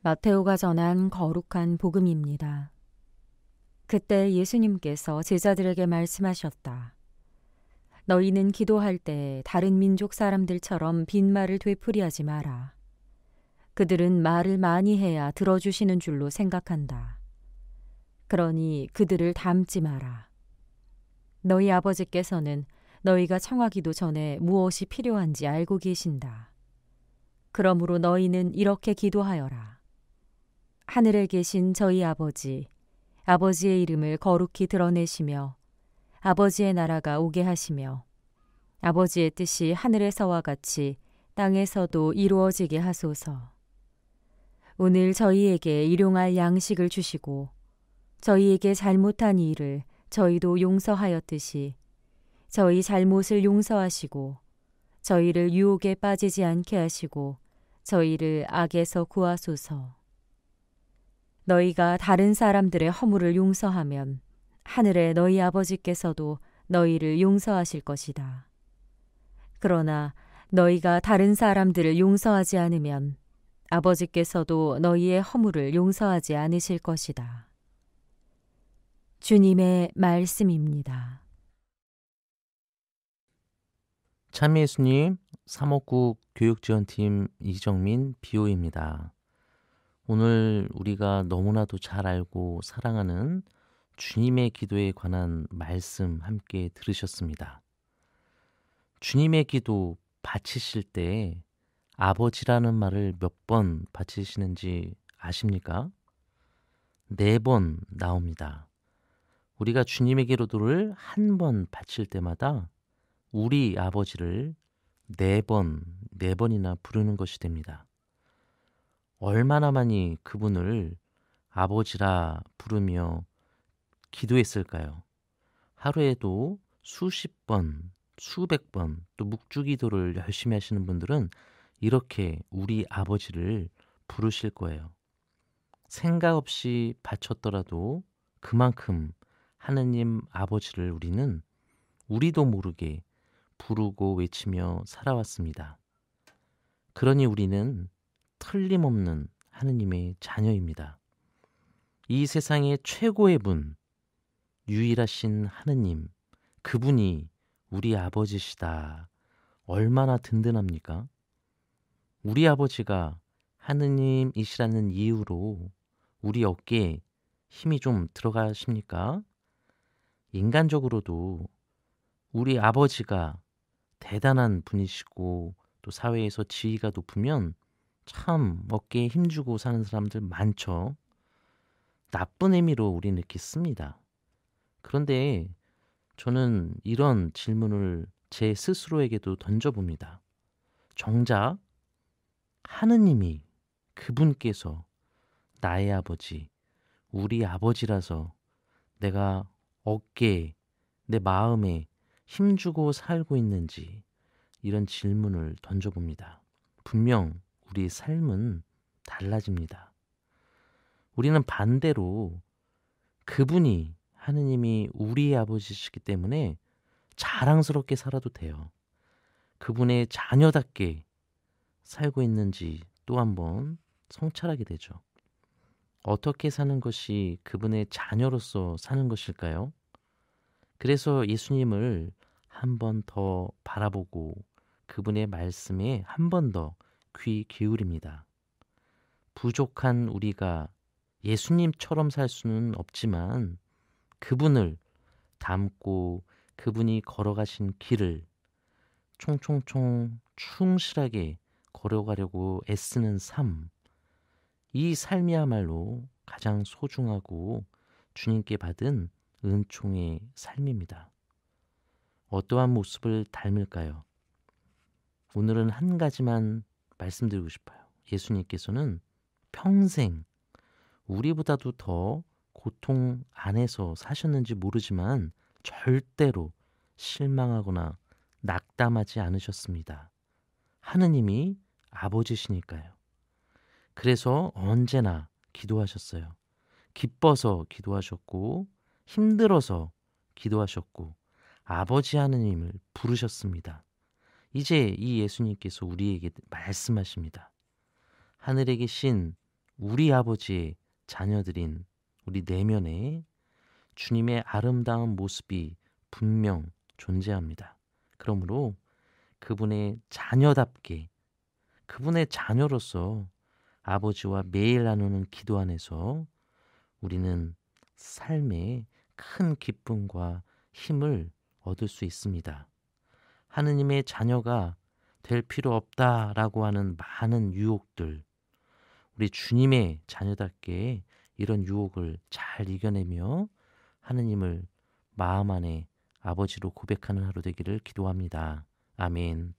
마테오가 전한 거룩한 복음입니다. 그때 예수님께서 제자들에게 말씀하셨다. 너희는 기도할 때 다른 민족 사람들처럼 빈말을 되풀이하지 마라. 그들은 말을 많이 해야 들어주시는 줄로 생각한다. 그러니 그들을 닮지 마라. 너희 아버지께서는 너희가 청하기도 전에 무엇이 필요한지 알고 계신다. 그러므로 너희는 이렇게 기도하여라. 하늘에 계신 저희 아버지, 아버지의 이름을 거룩히 드러내시며 아버지의 나라가 오게 하시며 아버지의 뜻이 하늘에서와 같이 땅에서도 이루어지게 하소서. 오늘 저희에게 일용할 양식을 주시고 저희에게 잘못한 일을 저희도 용서하였듯이 저희 잘못을 용서하시고 저희를 유혹에 빠지지 않게 하시고 저희를 악에서 구하소서. 너희가 다른 사람들의 허물을 용서하면 하늘의 너희 아버지께서도 너희를 용서하실 것이다. 그러나 너희가 다른 사람들을 용서하지 않으면 아버지께서도 너희의 허물을 용서하지 않으실 것이다. 주님의 말씀입니다. 참 예수님 사목국 교육지원팀 이정민 비호입니다. 오늘 우리가 너무나도 잘 알고 사랑하는 주님의 기도에 관한 말씀 함께 들으셨습니다. 주님의 기도 바치실 때 아버지라는 말을 몇 번 바치시는지 아십니까? 네 번 나옵니다. 우리가 주님의 기도를 한 번 바칠 때마다 우리 아버지를 네 번, 네 번이나 부르는 것이 됩니다. 얼마나 많이 그분을 아버지라 부르며 기도했을까요? 하루에도 수십 번, 수백 번, 또 묵주기도를 열심히 하시는 분들은 이렇게 우리 아버지를 부르실 거예요. 생각 없이 바쳤더라도 그만큼 하느님 아버지를 우리는 우리도 모르게 부르고 외치며 살아왔습니다. 그러니 우리는 틀림없는 하느님의 자녀입니다. 이 세상의 최고의 분, 유일하신 하느님, 그분이 우리 아버지시다. 얼마나 든든합니까? 우리 아버지가 하느님이시라는 이유로 우리 어깨에 힘이 좀 들어가십니까? 인간적으로도 우리 아버지가 대단한 분이시고 또 사회에서 지위가 높으면 참 어깨에 힘주고 사는 사람들 많죠. 나쁜 의미로 우리는 이렇게 씁니다. 그런데 저는 이런 질문을 제 스스로에게도 던져봅니다. 정작 하느님이 그분께서 나의 아버지, 우리 아버지라서 내가 어깨에, 내 마음에 힘주고 살고 있는지 이런 질문을 던져봅니다. 분명 우리의 삶은 달라집니다. 우리는 반대로 그분이 하느님이 우리의 아버지시기 때문에 자랑스럽게 살아도 돼요. 그분의 자녀답게 살고 있는지 또 한번 성찰하게 되죠. 어떻게 사는 것이 그분의 자녀로서 사는 것일까요? 그래서 예수님을 한 번 더 바라보고 그분의 말씀에 한번더 귀 기울입니다. 부족한 우리가 예수님처럼 살 수는 없지만 그분을 닮고 그분이 걸어가신 길을 총총총 충실하게 걸어가려고 애쓰는 삶. 이 삶이야말로 가장 소중하고 주님께 받은 은총의 삶입니다. 어떠한 모습을 닮을까요? 오늘은 한 가지만 말씀드리고 싶어요. 예수님께서는 평생 우리보다도 더 고통 안에서 사셨는지 모르지만 절대로 실망하거나 낙담하지 않으셨습니다. 하느님이 아버지시니까요. 그래서 언제나 기도하셨어요. 기뻐서 기도하셨고, 힘들어서 기도하셨고, 아버지 하느님을 부르셨습니다. 이제 이 예수님께서 우리에게 말씀하십니다. 하늘에 계신 우리 아버지의 자녀들인 우리 내면에 주님의 아름다운 모습이 분명 존재합니다. 그러므로 그분의 자녀답게 그분의 자녀로서 아버지와 매일 나누는 기도 안에서 우리는 삶의 큰 기쁨과 힘을 얻을 수 있습니다. 하느님의 자녀가 될 필요 없다라고 하는 많은 유혹들 우리 주님의 자녀답게 이런 유혹을 잘 이겨내며 하느님을 마음 안에 아버지로 고백하는 하루 되기를 기도합니다. 아멘.